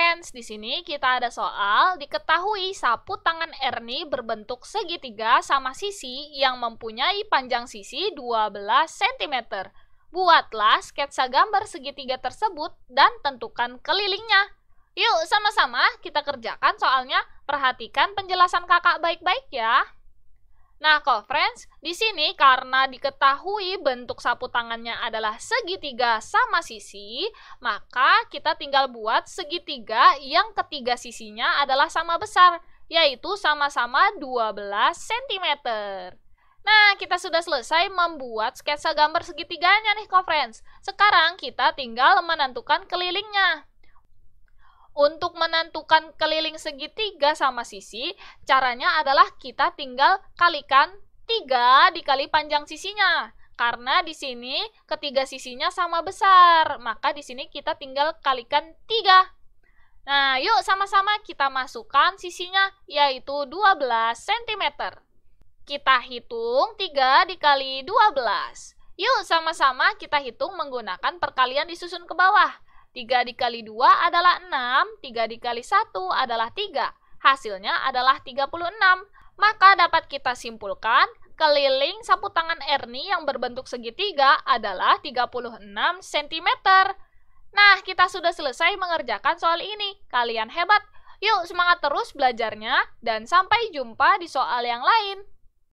friends, di sini kita ada soal diketahui sapu tangan Ernie berbentuk segitiga sama sisi yang mempunyai panjang sisi 12 cm. Buatlah sketsa gambar segitiga tersebut dan tentukan kelilingnya. Yuk sama-sama kita kerjakan soalnya. Perhatikan penjelasan kakak baik-baik ya. Nah, call friends, di sini karena diketahui bentuk sapu tangannya adalah segitiga sama sisi, maka kita tinggal buat segitiga yang ketiga sisinya adalah sama besar, yaitu sama-sama 12 cm. Nah, kita sudah selesai membuat sketsa gambar segitiganya nih, kok, friends Sekarang kita tinggal menentukan kelilingnya. Untuk menentukan keliling segitiga sama sisi, caranya adalah kita tinggal kalikan 3 dikali panjang sisinya. Karena di sini ketiga sisinya sama besar, maka di sini kita tinggal kalikan 3. Nah, yuk sama-sama kita masukkan sisinya, yaitu 12 cm. Kita hitung 3 dikali 12. Yuk sama-sama kita hitung menggunakan perkalian disusun ke bawah. 3 dikali 2 adalah 6, 3 dikali 1 adalah 3. Hasilnya adalah 36. Maka dapat kita simpulkan, keliling sapu tangan Ernie yang berbentuk segitiga adalah 36 cm. Nah, kita sudah selesai mengerjakan soal ini. Kalian hebat! Yuk semangat terus belajarnya dan sampai jumpa di soal yang lain.